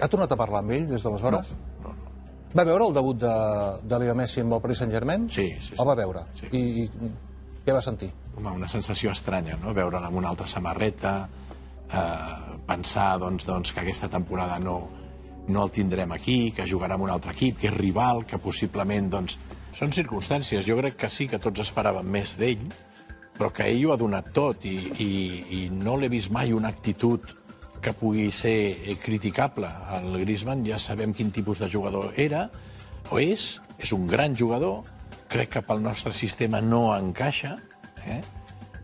Ha tornat a parlar amb ell des d'aleshores? No, no, no. Va veure el debut de, de Leo Messi amb el Paris Saint-Germain? Sí, sí, sí. El va veure? Sí. I, I què va sentir? Home, una sensació estranya, no? Veure'l amb una altra samarreta, eh, pensar doncs, doncs, que aquesta temporada no, no el tindrem aquí, que jugarà amb un altre equip, que és rival, que possiblement... Doncs, són circumstàncies. Jo crec que sí que tots esperàvem més d'ell, però que ell ho ha donat tot i, i, i no l'he vist mai una actitud que pugui ser eh, criticable al Griezmann, ja sabem quin tipus de jugador era, o és, és un gran jugador, crec que pel nostre sistema no encaixa, eh?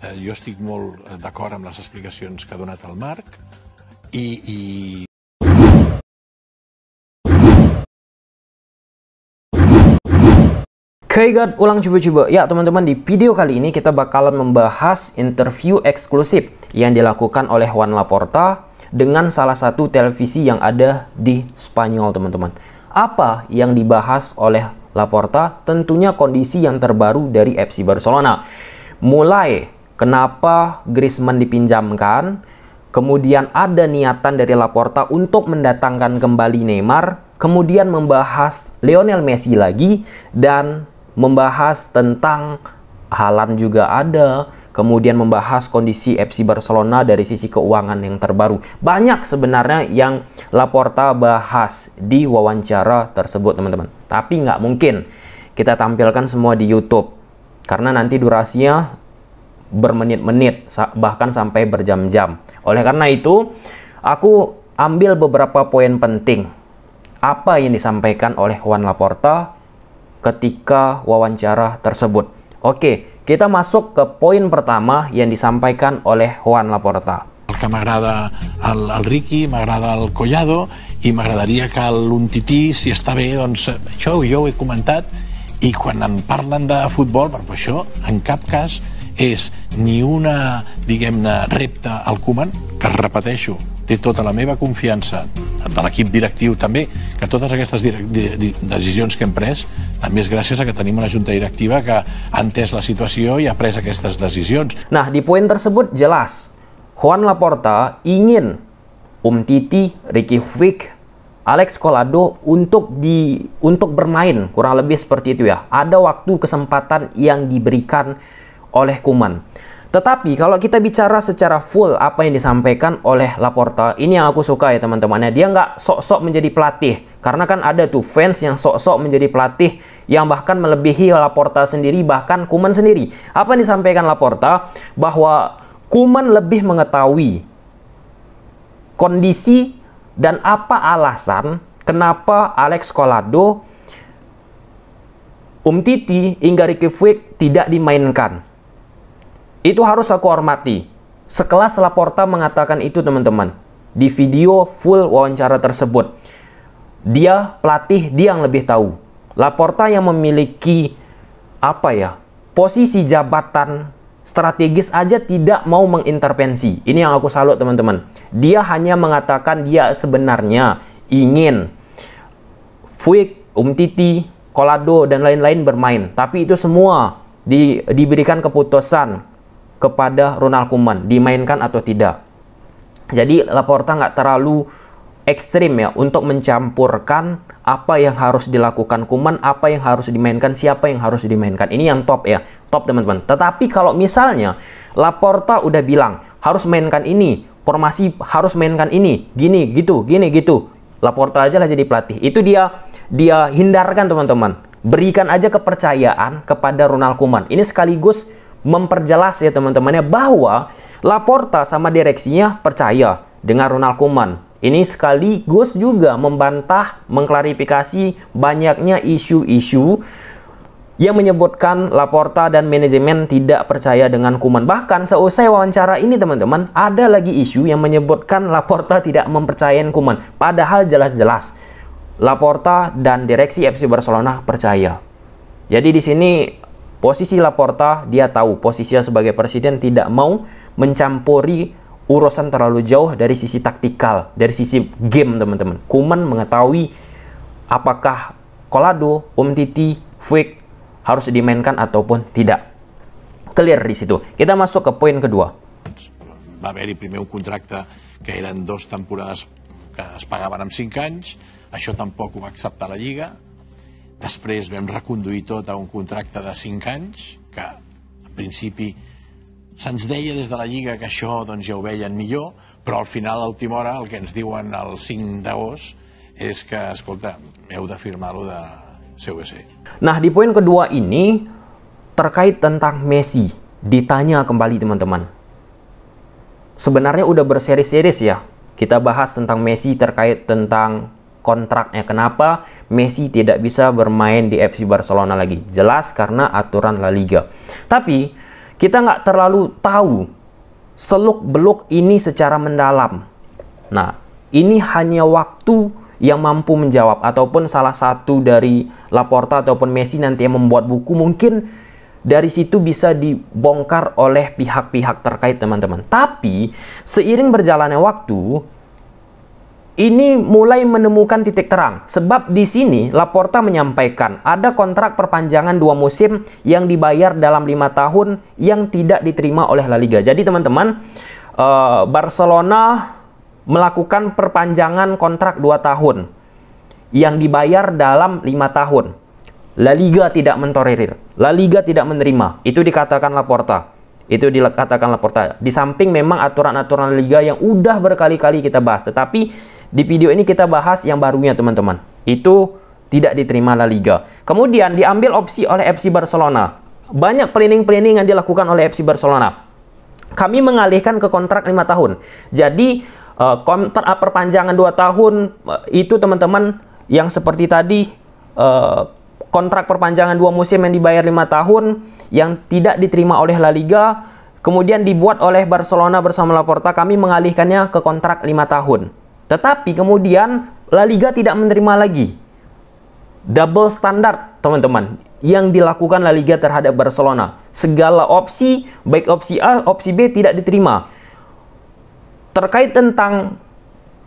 eh jo estic molt d'acord amb les explicacions que ha donat el Marc, i, i ulang coba-coba. Ya teman-teman, di video kali ini kita bakalan membahas interview eksklusif yang dilakukan oleh Juan Laporta dengan salah satu televisi yang ada di Spanyol, teman-teman. Apa yang dibahas oleh Laporta? Tentunya kondisi yang terbaru dari FC Barcelona. Mulai kenapa Griezmann dipinjamkan, kemudian ada niatan dari Laporta untuk mendatangkan kembali Neymar, kemudian membahas Lionel Messi lagi, dan membahas tentang Halan juga ada, kemudian membahas kondisi FC Barcelona dari sisi keuangan yang terbaru. Banyak sebenarnya yang Laporta bahas di wawancara tersebut, teman-teman. Tapi nggak mungkin kita tampilkan semua di YouTube. Karena nanti durasinya bermenit-menit, bahkan sampai berjam-jam. Oleh karena itu, aku ambil beberapa poin penting. Apa yang disampaikan oleh Juan Laporta ketika wawancara tersebut. Oke, kita masuk ke poin pertama yang disampaikan oleh Juan Laporta. que m'agrada el, el Ricky, m'agrada el Collado i m'agradaria que l'Untití, si està bé, doncs això jo ho he comentat i quan em parlen de futbol, però això en cap cas és ni una, diguem-ne, repte al Koeman, que repeteixo, té tota la meva confiança, de l'equip directiu també, que totes aquestes decisions que hem pres també és gràcies a que tenim una junta directiva que ha entès la situació i ha pres aquestes decisions. Nah, di poin tersebut jelas, Juan Laporta ingin Um Titi, Ricky Fick, Alex Colado untuk di untuk bermain kurang lebih seperti itu ya. Ada waktu kesempatan yang diberikan oleh Kuman. Tetapi kalau kita bicara secara full apa yang disampaikan oleh Laporta, ini yang aku suka ya teman-teman. Nah, dia nggak sok-sok menjadi pelatih. Karena kan ada tuh fans yang sok-sok menjadi pelatih yang bahkan melebihi Laporta sendiri, bahkan Kuman sendiri. Apa yang disampaikan Laporta? Bahwa Kuman lebih mengetahui kondisi dan apa alasan kenapa Alex Colado, Umtiti, hingga Ricky Fuig tidak dimainkan. Itu harus aku hormati. Sekelas Laporta mengatakan itu teman-teman. Di video full wawancara tersebut. Dia pelatih, dia yang lebih tahu. Laporta yang memiliki apa ya posisi jabatan strategis aja tidak mau mengintervensi. Ini yang aku salut teman-teman. Dia hanya mengatakan dia sebenarnya ingin Fuik, Umtiti, Kolado dan lain-lain bermain. Tapi itu semua di, diberikan keputusan kepada Ronald Koeman dimainkan atau tidak. Jadi Laporta nggak terlalu ekstrim ya untuk mencampurkan apa yang harus dilakukan Kuman, apa yang harus dimainkan, siapa yang harus dimainkan. Ini yang top ya, top teman-teman. Tetapi kalau misalnya Laporta udah bilang harus mainkan ini, formasi harus mainkan ini, gini gitu, gini gitu. Laporta aja lah jadi pelatih. Itu dia dia hindarkan teman-teman. Berikan aja kepercayaan kepada Ronald Kuman. Ini sekaligus memperjelas ya teman-temannya bahwa Laporta sama direksinya percaya dengan Ronald Koeman. Ini sekaligus juga membantah, mengklarifikasi banyaknya isu-isu yang menyebutkan Laporta dan manajemen tidak percaya dengan Kuman. Bahkan seusai wawancara ini teman-teman, ada lagi isu yang menyebutkan Laporta tidak mempercayai Kuman. Padahal jelas-jelas Laporta dan direksi FC Barcelona percaya. Jadi di sini Posisi Laporta, dia tahu posisinya sebagai presiden tidak mau mencampuri urusan terlalu jauh dari sisi taktikal, dari sisi game teman-teman. Kuman mengetahui apakah Kolado, Umtiti, Fuik harus dimainkan ataupun tidak. Clear di situ. Kita masuk ke poin kedua. Va haver-hi primer un contracte que eren dos temporades que es pagaven amb cinc anys, això tampoc ho va acceptar la Lliga, Després vam reconduir tot a un contracte de 5 anys, que en principi se'ns deia des de la Lliga que això doncs, ja ho veien millor, però al final, a última hora, el que ens diuen el 5 d'agost és que, escolta, heu de firmar-ho de CVC. E. Nah, di poin kedua ini terkait tentang Messi. Ditanya kembali teman-teman. Sebenarnya udah berseri-seri ya. Kita bahas tentang Messi terkait tentang kontraknya. Kenapa Messi tidak bisa bermain di FC Barcelona lagi? Jelas karena aturan La Liga. Tapi kita nggak terlalu tahu seluk-beluk ini secara mendalam. Nah, ini hanya waktu yang mampu menjawab ataupun salah satu dari Laporta ataupun Messi nanti yang membuat buku mungkin dari situ bisa dibongkar oleh pihak-pihak terkait teman-teman. Tapi seiring berjalannya waktu, ini mulai menemukan titik terang. Sebab di sini Laporta menyampaikan ada kontrak perpanjangan dua musim yang dibayar dalam lima tahun yang tidak diterima oleh La Liga. Jadi teman-teman, uh, Barcelona melakukan perpanjangan kontrak dua tahun yang dibayar dalam lima tahun. La Liga tidak mentolerir, La Liga tidak menerima. Itu dikatakan Laporta. Itu dikatakan Laporta. Di samping memang aturan-aturan liga yang udah berkali-kali kita bahas, tetapi di video ini kita bahas yang barunya teman-teman. Itu tidak diterima La Liga. Kemudian diambil opsi oleh FC Barcelona. Banyak planning-planning yang dilakukan oleh FC Barcelona. Kami mengalihkan ke kontrak 5 tahun. Jadi eh, kontrak perpanjangan 2 tahun eh, itu teman-teman yang seperti tadi eh, kontrak perpanjangan dua musim yang dibayar lima tahun yang tidak diterima oleh La Liga kemudian dibuat oleh Barcelona bersama Laporta kami mengalihkannya ke kontrak lima tahun tetapi kemudian La Liga tidak menerima lagi double standar teman-teman yang dilakukan La Liga terhadap Barcelona segala opsi baik opsi A opsi B tidak diterima terkait tentang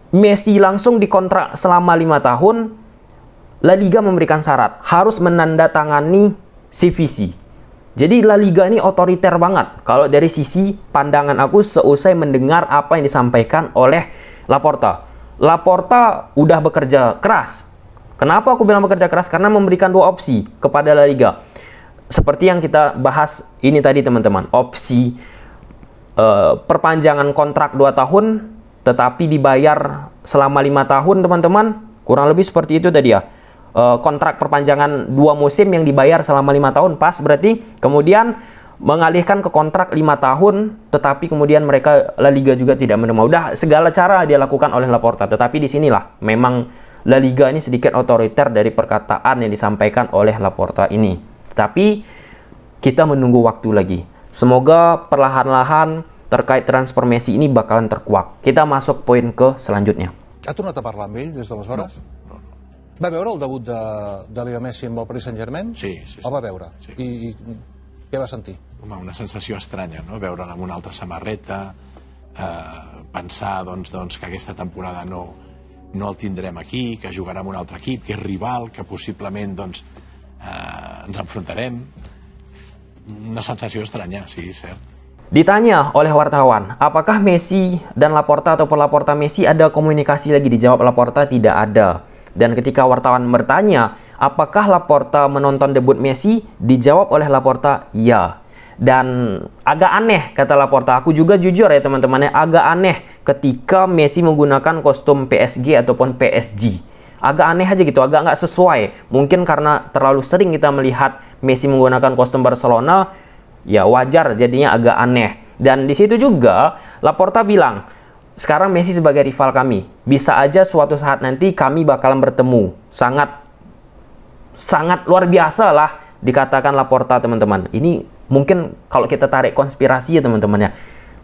Messi langsung dikontrak selama lima tahun La Liga memberikan syarat harus menandatangani CVC. Jadi La Liga ini otoriter banget kalau dari sisi pandangan aku seusai mendengar apa yang disampaikan oleh Laporta. Laporta udah bekerja keras. Kenapa aku bilang bekerja keras? Karena memberikan dua opsi kepada La Liga. Seperti yang kita bahas ini tadi teman-teman, opsi uh, perpanjangan kontrak 2 tahun tetapi dibayar selama lima tahun teman-teman. Kurang lebih seperti itu tadi ya. Eh, kontrak perpanjangan dua musim yang dibayar selama lima tahun pas berarti kemudian mengalihkan ke kontrak lima tahun tetapi kemudian mereka La Liga juga tidak menerima udah segala cara dia lakukan oleh Laporta tetapi di sinilah memang La Liga ini sedikit otoriter dari perkataan yang disampaikan oleh Laporta ini tapi kita menunggu waktu lagi semoga perlahan-lahan terkait transformasi ini bakalan terkuak kita masuk poin ke selanjutnya ¿A nata parlamen, jadi sama No. Va veure el debut de, de Leo Messi amb el Paris Saint-Germain? Sí, sí, sí. El va veure? Sí. I, I què va sentir? Home, una sensació estranya, no? Veure'l amb una altra samarreta, eh, pensar doncs, doncs, que aquesta temporada no, no el tindrem aquí, que jugarà amb un altre equip, que és rival, que possiblement doncs, eh, ens enfrontarem. Una sensació estranya, sí, cert. Ditanya oleh wartawan, apakah Messi dan Laporta ataupun Laporta Messi ada komunikasi lagi? Dijawab Laporta tidak ada. Dan ketika wartawan bertanya, apakah Laporta menonton debut Messi? Dijawab oleh Laporta, ya. Dan agak aneh kata Laporta, aku juga jujur ya teman teman agak aneh ketika Messi menggunakan kostum PSG ataupun PSG. Agak aneh aja gitu, agak nggak sesuai. Mungkin karena terlalu sering kita melihat Messi menggunakan kostum Barcelona, ya wajar jadinya agak aneh. Dan di situ juga Laporta bilang, sekarang Messi sebagai rival kami. Bisa aja suatu saat nanti kami bakalan bertemu. Sangat sangat luar biasa lah dikatakan Laporta teman-teman. Ini mungkin kalau kita tarik konspirasi ya teman-teman ya.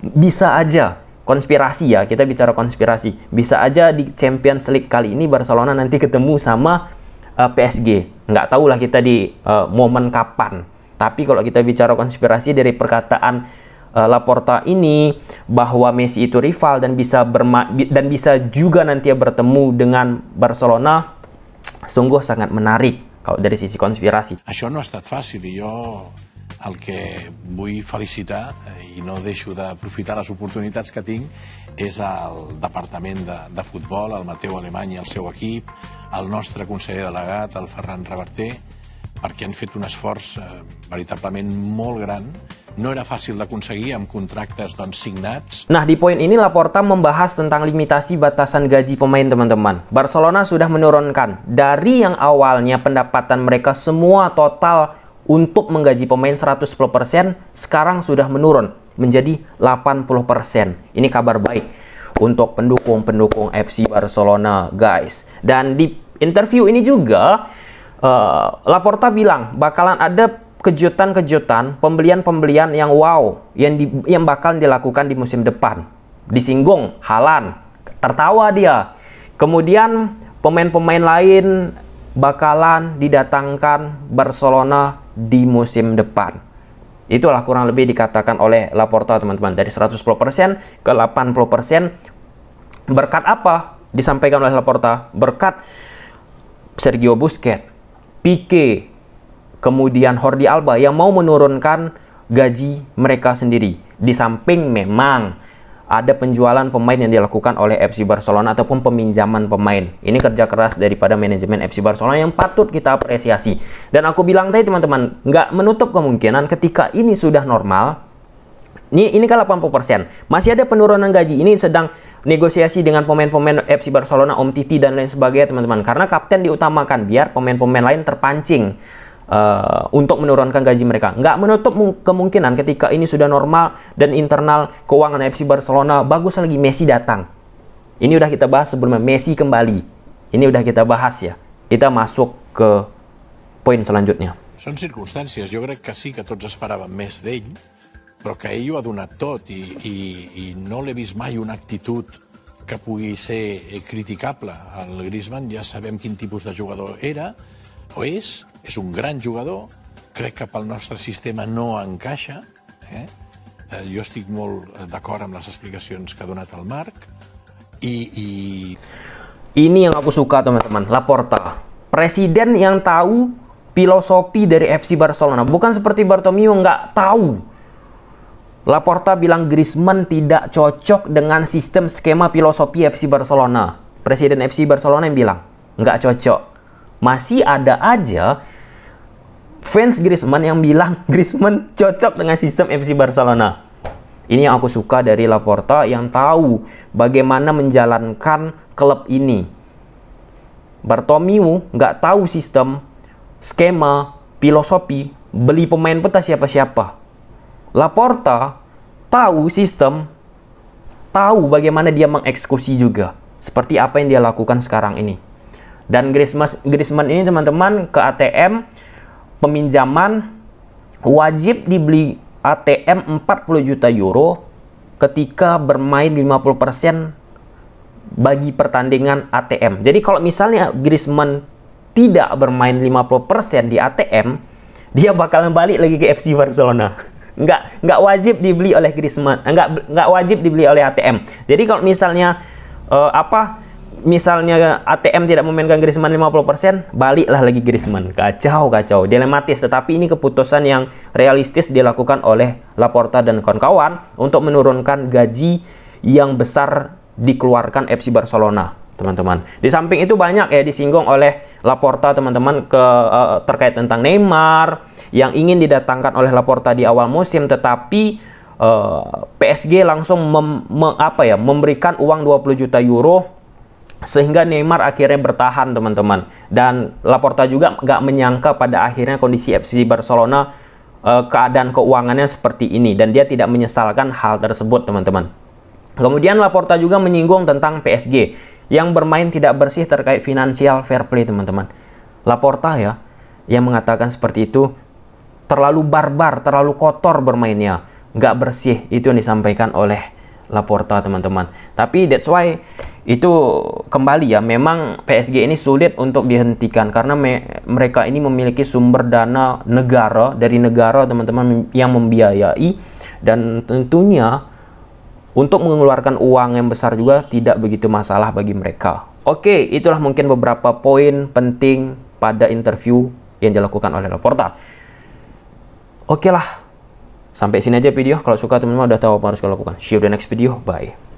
Bisa aja konspirasi ya, kita bicara konspirasi. Bisa aja di Champions League kali ini Barcelona nanti ketemu sama uh, eh, PSG. Nggak tahulah kita di uh, momen kapan. Tapi kalau kita bicara konspirasi dari perkataan uh, Laporta ini bahwa Messi itu rival dan bisa berma dan bisa juga nanti bertemu dengan Barcelona sungguh sangat menarik kalau dari sisi konspirasi. Això no ha estat fàcil i jo el que vull felicitar eh, i no deixo d'aprofitar les oportunitats que tinc és al Departament de, de Futbol, al Mateu Alemany i el seu equip, al nostre conseller delegat, el Ferran Reverter, perquè han fet un esforç eh, veritablement molt gran no era fàcil d'aconseguir amb contractes doncs, signats. Nah, di poin ini Laporta membahas tentang limitasi batasan gaji pemain teman-teman. Barcelona sudah menurunkan dari yang awalnya pendapatan mereka semua total untuk menggaji pemain 110% sekarang sudah menurun menjadi 80%. Ini kabar baik untuk pendukung-pendukung FC Barcelona, guys. Dan di interview ini juga uh, Laporta bilang bakalan ada kejutan-kejutan, pembelian-pembelian yang wow yang di, yang bakal dilakukan di musim depan. Disinggung Halan, tertawa dia. Kemudian pemain-pemain lain bakalan didatangkan Barcelona di musim depan. Itulah kurang lebih dikatakan oleh Laporta teman-teman dari 110% ke 80% berkat apa disampaikan oleh Laporta berkat Sergio Busquets Pique, kemudian Hordi Alba yang mau menurunkan gaji mereka sendiri. Di samping memang ada penjualan pemain yang dilakukan oleh FC Barcelona ataupun peminjaman pemain. Ini kerja keras daripada manajemen FC Barcelona yang patut kita apresiasi. Dan aku bilang tadi teman-teman, nggak menutup kemungkinan ketika ini sudah normal, ini, ini kan 80%, masih ada penurunan gaji. Ini sedang negosiasi dengan pemain-pemain FC Barcelona, Om Titi dan lain sebagainya teman-teman. Karena kapten diutamakan biar pemain-pemain lain terpancing uh, untuk menurunkan gaji mereka. Nggak menutup kemungkinan ketika ini sudah normal dan internal keuangan FC Barcelona bagus lagi Messi datang. Ini udah kita bahas sebelumnya Messi kembali. Ini udah kita bahas ya. Kita masuk ke poin selanjutnya. Son circumstàncies. Jo crec que sí que tots esperàvem més d'ell, però que ell ho ha donat tot i, i, i no l'he vist mai una actitud que pugui ser eh, criticable. El Griezmann ja sabem quin tipus de jugador era, o és, és un gran jugador, crec que pel nostre sistema no encaixa, eh? eh jo estic molt eh, d'acord amb les explicacions que ha donat el Marc, i, i... Ini yang aku suka teman-teman, Laporta. Presiden yang tahu filosofi dari FC Barcelona. Bukan seperti Bartomeu nggak tahu Laporta bilang Griezmann tidak cocok dengan sistem skema filosofi FC Barcelona. Presiden FC Barcelona yang bilang, nggak cocok. Masih ada aja fans Griezmann yang bilang Griezmann cocok dengan sistem FC Barcelona. Ini yang aku suka dari Laporta yang tahu bagaimana menjalankan klub ini. Bartomeu nggak tahu sistem, skema, filosofi, beli pemain peta siapa-siapa Laporta tahu sistem, tahu bagaimana dia mengeksekusi juga. Seperti apa yang dia lakukan sekarang ini. Dan Griezmann, Griezmann ini teman-teman ke ATM peminjaman wajib dibeli ATM 40 juta euro ketika bermain 50% bagi pertandingan ATM. Jadi kalau misalnya Griezmann tidak bermain 50% di ATM, dia bakalan balik lagi ke FC Barcelona. nggak nggak wajib dibeli oleh Griezmann eh, nggak nggak wajib dibeli oleh ATM jadi kalau misalnya uh, apa misalnya ATM tidak memainkan Griezmann 50%, baliklah lagi Griezmann. Kacau, kacau. Dilematis, tetapi ini keputusan yang realistis dilakukan oleh Laporta dan kawan-kawan untuk menurunkan gaji yang besar dikeluarkan FC Barcelona, teman-teman. Di samping itu banyak ya disinggung oleh Laporta, teman-teman, ke uh, terkait tentang Neymar, yang ingin didatangkan oleh Laporta di awal musim tetapi uh, eh, PSG langsung mem, me, apa ya memberikan uang 20 juta euro sehingga Neymar akhirnya bertahan teman-teman dan Laporta juga nggak menyangka pada akhirnya kondisi FC Barcelona uh, keadaan keuangannya seperti ini dan dia tidak menyesalkan hal tersebut teman-teman kemudian Laporta juga menyinggung tentang PSG yang bermain tidak bersih terkait finansial fair play teman-teman Laporta ya yang mengatakan seperti itu terlalu barbar, terlalu kotor bermainnya, nggak bersih. Itu yang disampaikan oleh Laporta teman-teman. Tapi that's why itu kembali ya, memang PSG ini sulit untuk dihentikan karena me mereka ini memiliki sumber dana negara dari negara teman-teman yang membiayai dan tentunya untuk mengeluarkan uang yang besar juga tidak begitu masalah bagi mereka. Oke, itulah mungkin beberapa poin penting pada interview yang dilakukan oleh Laporta. Oke okay lah. Sampai sini aja video. Kalau suka teman-teman udah tahu apa harus kalian lakukan. See you the next video. Bye.